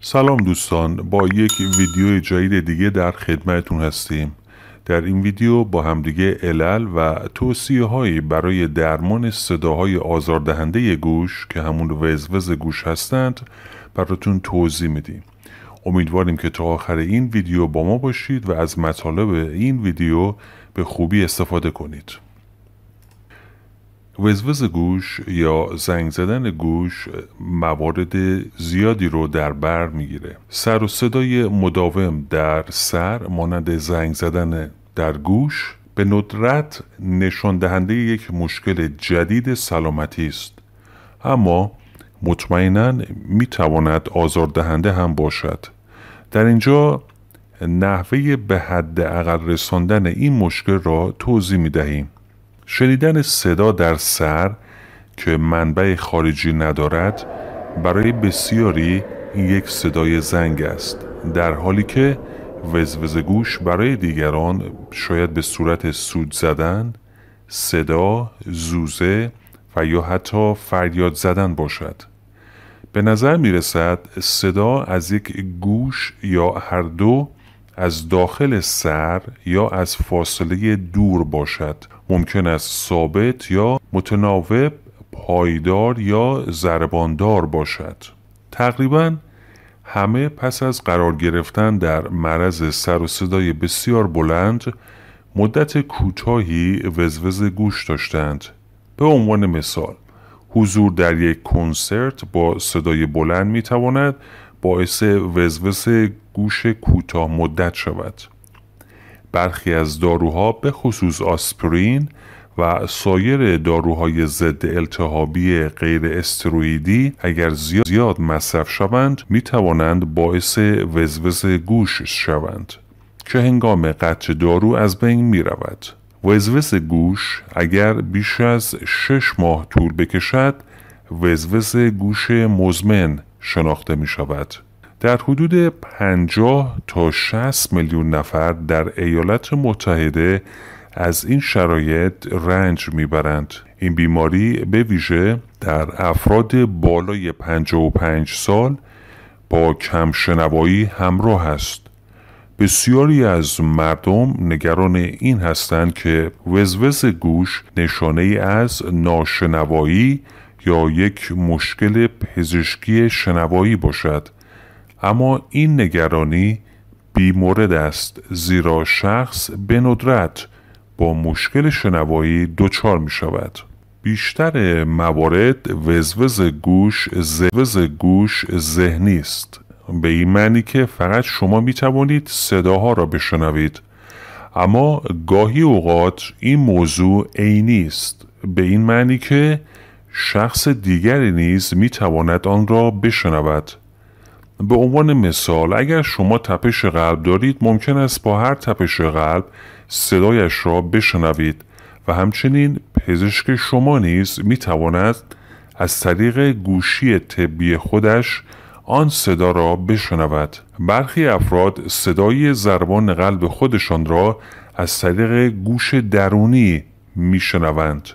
سلام دوستان با یک ویدیو جدید دیگه در خدمتون هستیم در این ویدیو با همدیگه علل و توصیه هایی برای درمان صداهای آزاردهنده گوش که همون وزوز گوش هستند براتون توضیح میدیم امیدواریم که تا آخر این ویدیو با ما باشید و از مطالب این ویدیو به خوبی استفاده کنید وزوز گوش یا زنگ زدن گوش موارد زیادی رو در بر میگیره سر و صدای مداوم در سر مانند زنگ زدن در گوش به ندرت نشان دهنده یک مشکل جدید سلامتی است اما مطمئنا می آزار دهنده هم باشد در اینجا نحوه به حد اقل رساندن این مشکل را توضیح می دهیم شنیدن صدا در سر که منبع خارجی ندارد برای بسیاری یک صدای زنگ است در حالی که وزوز گوش برای دیگران شاید به صورت سود زدن صدا، زوزه و یا حتی فریاد زدن باشد به نظر می رسد صدا از یک گوش یا هر دو از داخل سر یا از فاصله دور باشد ممکن است ثابت یا متناوب پایدار یا زرباندار باشد تقریبا همه پس از قرار گرفتن در مرض سر و صدای بسیار بلند مدت کوتاهی وزوز گوش داشتند به عنوان مثال حضور در یک کنسرت با صدای بلند می تواند باعث وزوز گوش کوتاه مدت شود برخی از داروها به خصوص آسپرین و سایر داروهای ضد التهابی غیر استروئیدی اگر زیاد مصرف شوند می توانند باعث وزوز گوش شوند که هنگام قطع دارو از بین می رود. وزوز گوش اگر بیش از 6 ماه طول بکشد وزوز گوش مزمن شناخته می شود. در حدود 50 تا 60 میلیون نفر در ایالات متحده از این شرایط رنج میبرند این بیماری به ویژه در افراد بالای 55 سال با کم شنوایی همراه است بسیاری از مردم نگران این هستند که وزوز گوش نشانه ای از ناشنوایی یا یک مشکل پزشکی شنوایی باشد اما این نگرانی مورد است زیرا شخص به ندرت با مشکل شنوایی دچار می شود بیشتر موارد وزوز گوش زوز گوش ذهنی است به این معنی که فقط شما می توانید صداها را بشنوید اما گاهی اوقات این موضوع عینی است به این معنی که شخص دیگری نیز می تواند آن را بشنود به عنوان مثال اگر شما تپش قلب دارید ممکن است با هر تپش قلب صدایش را بشنوید و همچنین پزشک شما نیز می تواند از طریق گوشی طبی خودش آن صدا را بشنود برخی افراد صدای ضربان قلب خودشان را از طریق گوش درونی میشنوند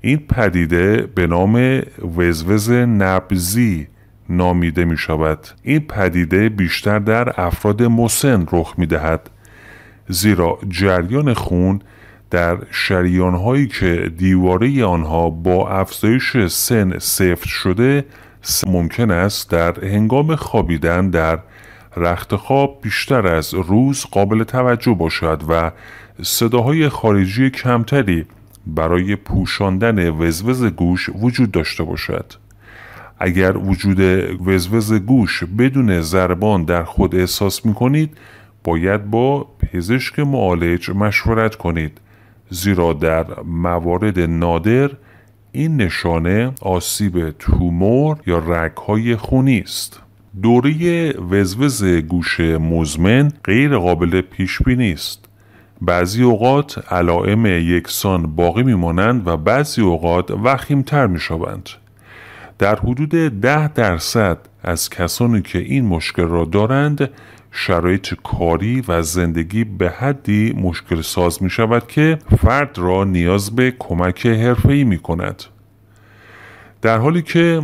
این پدیده به نام وزوز نبزی نامیده می شود این پدیده بیشتر در افراد مسن رخ می دهد زیرا جریان خون در شریان هایی که دیواره آنها با افزایش سن سفت شده ممکن است در هنگام خوابیدن در رخت خواب بیشتر از روز قابل توجه باشد و صداهای خارجی کمتری برای پوشاندن وزوز گوش وجود داشته باشد. اگر وجود وزوز گوش بدون زربان در خود احساس می کنید باید با پزشک معالج مشورت کنید زیرا در موارد نادر این نشانه آسیب تومور یا رگهای خونی است دوره وزوز گوش مزمن غیر قابل پیش بینی است بعضی اوقات علائم یکسان باقی میمانند و بعضی اوقات وخیمتر میشوند در حدود ده درصد از کسانی که این مشکل را دارند شرایط کاری و زندگی به حدی مشکل ساز می شود که فرد را نیاز به کمک ای می کند در حالی که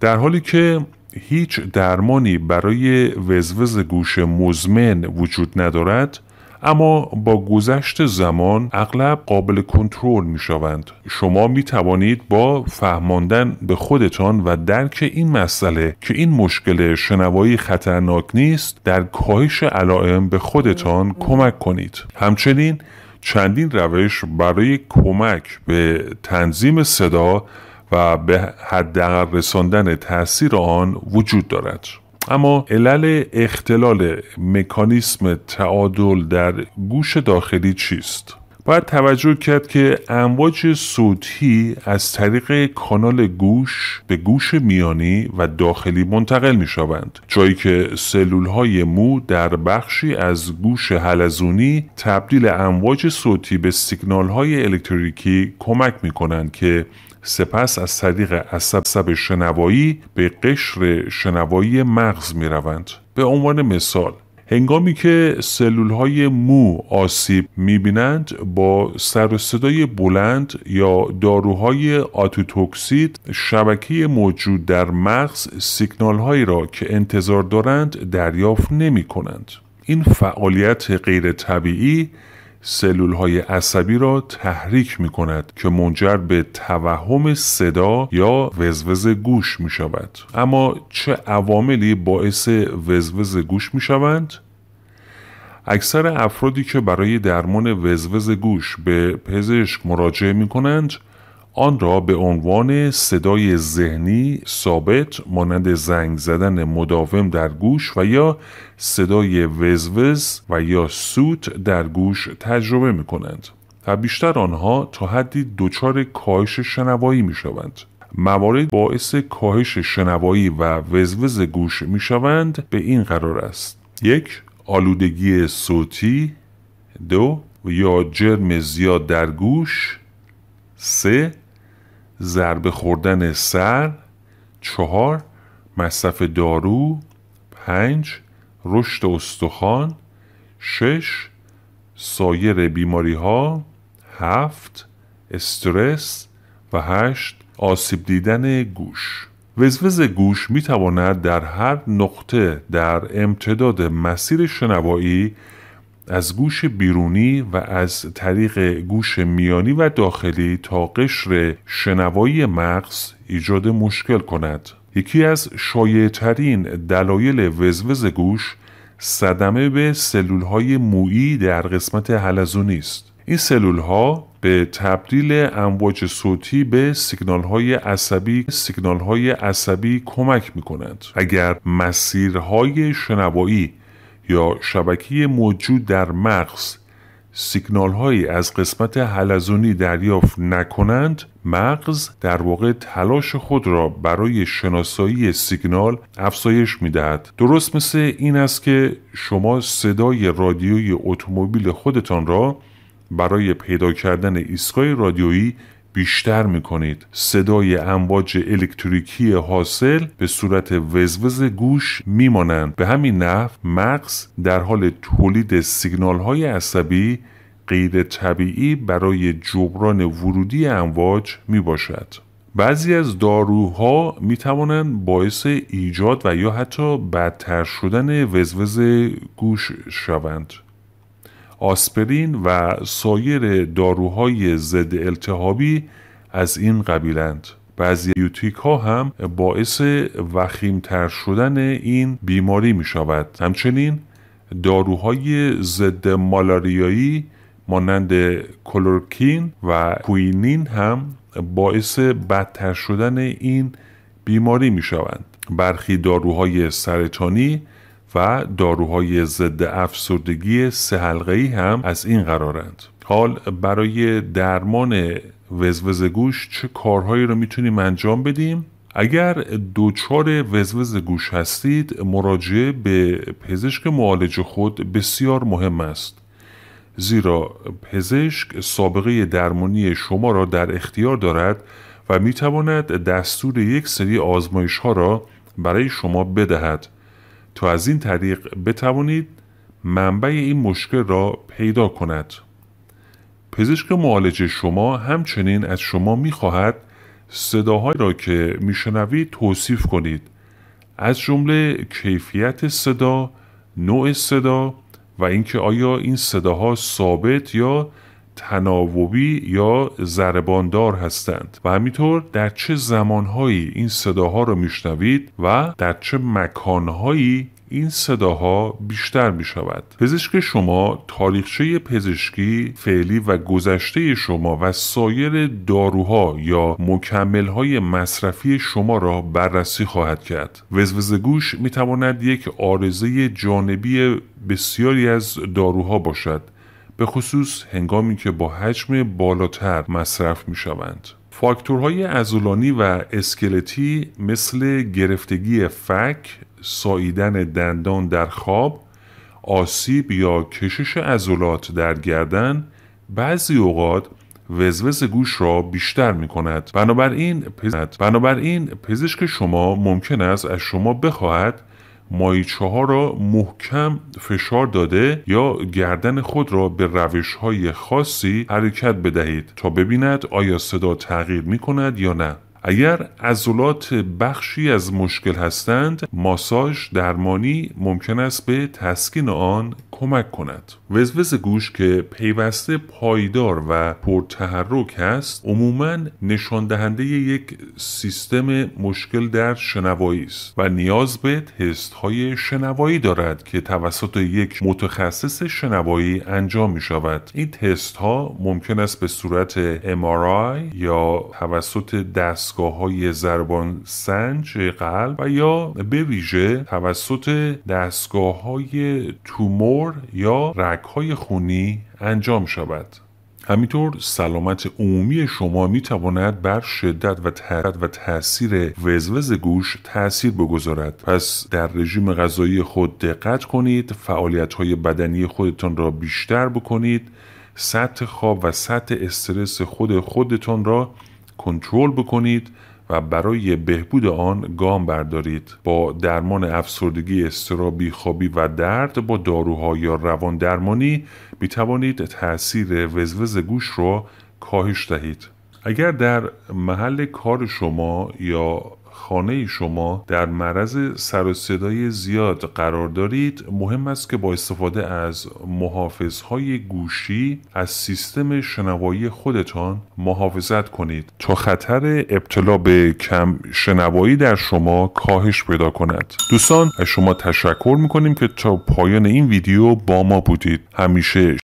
در حالی که هیچ درمانی برای وزوز گوش مزمن وجود ندارد اما با گذشت زمان اغلب قابل کنترل می شوند شما می توانید با فهماندن به خودتان و درک این مسئله که این مشکل شنوایی خطرناک نیست در کاهش علائم به خودتان کمک کنید همچنین چندین روش برای کمک به تنظیم صدا و به حداقل رساندن تاثیر آن وجود دارد اما علل اختلال مکانیسم تعادل در گوش داخلی چیست؟ باید توجه کرد که امواج صوتی از طریق کانال گوش به گوش میانی و داخلی منتقل می شوند جایی که سلول های مو در بخشی از گوش حلزونی تبدیل امواج صوتی به سیگنال های الکتریکی کمک می کنند که سپس از طریق عصب شنوایی به قشر شنوایی مغز می روند. به عنوان مثال هنگامی که سلول های مو آسیب می بینند با سر صدای بلند یا داروهای آتوتوکسید شبکه موجود در مغز سیگنال هایی را که انتظار دارند دریافت نمی کنند. این فعالیت غیر طبیعی سلول های عصبی را تحریک می کند که منجر به توهم صدا یا وزوز گوش می شود اما چه عواملی باعث وزوز گوش می شوند؟ اکثر افرادی که برای درمان وزوز گوش به پزشک مراجعه می کنند آن را به عنوان صدای ذهنی ثابت مانند زنگ زدن مداوم در گوش و یا صدای وزوز و یا سوت در گوش تجربه می کنند و بیشتر آنها تا حدی دچار کاهش شنوایی می شوند. موارد باعث کاهش شنوایی و وزوز گوش می شوند به این قرار است یک آلودگی صوتی دو یا جرم زیاد در گوش سه ضربه خوردن سر چهار مصرف دارو پنج رشد استخوان شش سایر بیماری ها هفت استرس و هشت آسیب دیدن گوش وزوز گوش می تواند در هر نقطه در امتداد مسیر شنوایی از گوش بیرونی و از طریق گوش میانی و داخلی تا قشر شنوایی مغز ایجاد مشکل کند یکی از شایعترین دلایل وزوز گوش صدمه به سلول های مویی در قسمت حلزونی است این سلول ها به تبدیل امواج صوتی به سیگنال های عصبی سیگنال های عصبی کمک می کند. اگر مسیرهای شنوایی یا شبکی موجود در مغز سیگنال هایی از قسمت حلزونی دریافت نکنند مغز در واقع تلاش خود را برای شناسایی سیگنال افزایش میدهد. درست مثل این است که شما صدای رادیوی اتومبیل خودتان را برای پیدا کردن ایستگاه رادیویی بیشتر می کنید. صدای امواج الکتریکی حاصل به صورت وزوز گوش میمانند. به همین نحو مغز در حال تولید سیگنال های عصبی غیر طبیعی برای جبران ورودی امواج می باشد. بعضی از داروها می توانند باعث ایجاد و یا حتی بدتر شدن وزوز گوش شوند. آسپرین و سایر داروهای ضد التهابی از این قبیلند بعضی یوتیک ها هم باعث وخیمتر شدن این بیماری می شود همچنین داروهای ضد مالاریایی مانند کلورکین و کوینین هم باعث بدتر شدن این بیماری می شوند برخی داروهای سرطانی و داروهای ضد افسردگی سه ای هم از این قرارند حال برای درمان وزوز گوش چه کارهایی رو میتونیم انجام بدیم اگر دوچار وزوز گوش هستید مراجعه به پزشک معالج خود بسیار مهم است زیرا پزشک سابقه درمانی شما را در اختیار دارد و میتواند دستور یک سری آزمایش ها را برای شما بدهد تا از این طریق بتوانید منبع این مشکل را پیدا کند پزشک معالج شما همچنین از شما می خواهد صداهایی را که میشنوید توصیف کنید از جمله کیفیت صدا، نوع صدا و اینکه آیا این صداها ثابت یا تناوبی یا زرباندار هستند و همینطور در چه زمانهایی این صداها را میشنوید و در چه مکانهایی این صداها بیشتر می شود. پزشک شما تاریخچه پزشکی فعلی و گذشته شما و سایر داروها یا مکملهای مصرفی شما را بررسی خواهد کرد. وزوز گوش می تواند یک آرزه جانبی بسیاری از داروها باشد به خصوص هنگامی که با حجم بالاتر مصرف می شوند. فاکتورهای ازولانی و اسکلتی مثل گرفتگی فک، ساییدن دندان در خواب، آسیب یا کشش ازولات در گردن بعضی اوقات وزوز گوش را بیشتر می کند. بنابراین پزشک شما ممکن است از شما بخواهد مایچه ها را محکم فشار داده یا گردن خود را به روش های خاصی حرکت بدهید تا ببیند آیا صدا تغییر می کند یا نه. اگر عضلات بخشی از مشکل هستند ماساژ درمانی ممکن است به تسکین آن کمک کند وزوز گوش که پیوسته پایدار و پرتحرک است عموما نشان دهنده یک سیستم مشکل در شنوایی است و نیاز به تست های شنوایی دارد که توسط یک متخصص شنوایی انجام می شود این تست ها ممکن است به صورت MRI یا توسط دست دستگاه های زربان سنج قلب و یا به ویژه توسط دستگاه های تومور یا رگ های خونی انجام شود همینطور سلامت عمومی شما می بر شدت و ترد و تاثیر وزوز گوش تاثیر بگذارد پس در رژیم غذایی خود دقت کنید فعالیت های بدنی خودتان را بیشتر بکنید سطح خواب و سطح استرس خود خودتان را کنترل بکنید و برای بهبود آن گام بردارید با درمان افسردگی استرابی خوابی و درد با داروها یا روان درمانی می توانید تاثیر وزوز گوش را کاهش دهید اگر در محل کار شما یا خانه شما در معرض سر و صدای زیاد قرار دارید مهم است که با استفاده از محافظهای گوشی از سیستم شنوایی خودتان محافظت کنید تا خطر ابتلا به کم شنوایی در شما کاهش پیدا کند دوستان از شما تشکر میکنیم که تا پایان این ویدیو با ما بودید همیشه